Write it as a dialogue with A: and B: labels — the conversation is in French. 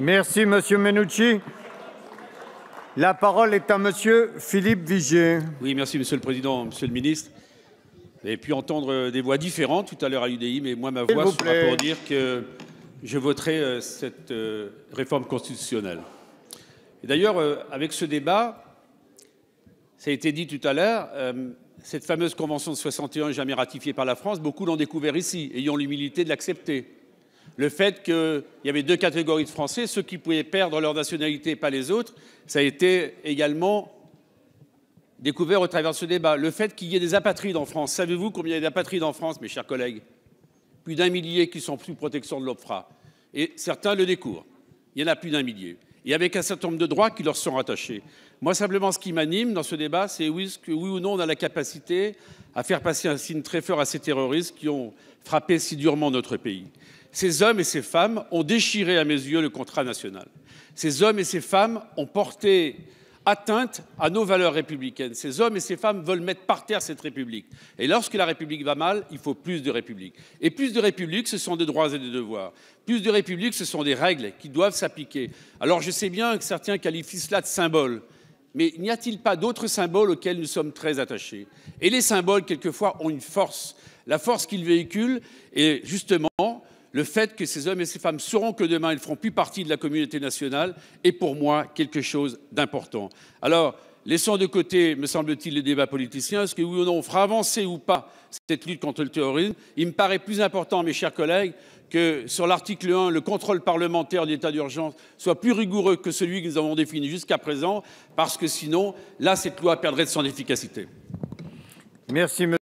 A: Merci, Monsieur Menucci. La parole est à Monsieur Philippe Vigier. Oui, merci, Monsieur le Président, Monsieur le Ministre. avez pu entendre euh, des voix différentes tout à l'heure à l'UDI, mais moi, ma voix sera pour dire que je voterai euh, cette euh, réforme constitutionnelle. Et d'ailleurs, avec ce débat, ça a été dit tout à l'heure, cette fameuse convention de 61 jamais ratifiée par la France, beaucoup l'ont découvert ici, ayant l'humilité de l'accepter le fait qu'il y avait deux catégories de Français, ceux qui pouvaient perdre leur nationalité et pas les autres, ça a été également découvert au travers de ce débat. Le fait qu'il y ait des apatrides en France, savez-vous combien il y a d'apatrides en France, mes chers collègues Plus d'un millier qui sont sous protection de l'OPFRA. Et certains le découvrent. Il y en a plus d'un millier et avec un certain nombre de droits qui leur sont rattachés. Moi, simplement, ce qui m'anime dans ce débat, c'est oui, ou non on a la capacité à faire passer un signe très fort à ces terroristes qui ont frappé si durement notre pays. Ces hommes et ces femmes ont déchiré à mes yeux le contrat national. Ces hommes et ces femmes ont porté atteinte à nos valeurs républicaines. Ces hommes et ces femmes veulent mettre par terre cette République. Et lorsque la République va mal, il faut plus de République. Et plus de République, ce sont des droits et des devoirs. Plus de République, ce sont des règles qui doivent s'appliquer. Alors je sais bien que certains qualifient cela de symbole. Mais n'y a-t-il pas d'autres symboles auxquels nous sommes très attachés Et les symboles, quelquefois, ont une force. La force qu'ils véhiculent est justement le fait que ces hommes et ces femmes sauront que demain, ils ne feront plus partie de la communauté nationale est pour moi quelque chose d'important. Alors, laissons de côté, me semble-t-il, les débats politiciens. Est-ce que oui ou non, on fera avancer ou pas cette lutte contre le terrorisme Il me paraît plus important, mes chers collègues, que sur l'article 1, le contrôle parlementaire de l'état d'urgence soit plus rigoureux que celui que nous avons défini jusqu'à présent, parce que sinon, là, cette loi perdrait de son efficacité. Merci, monsieur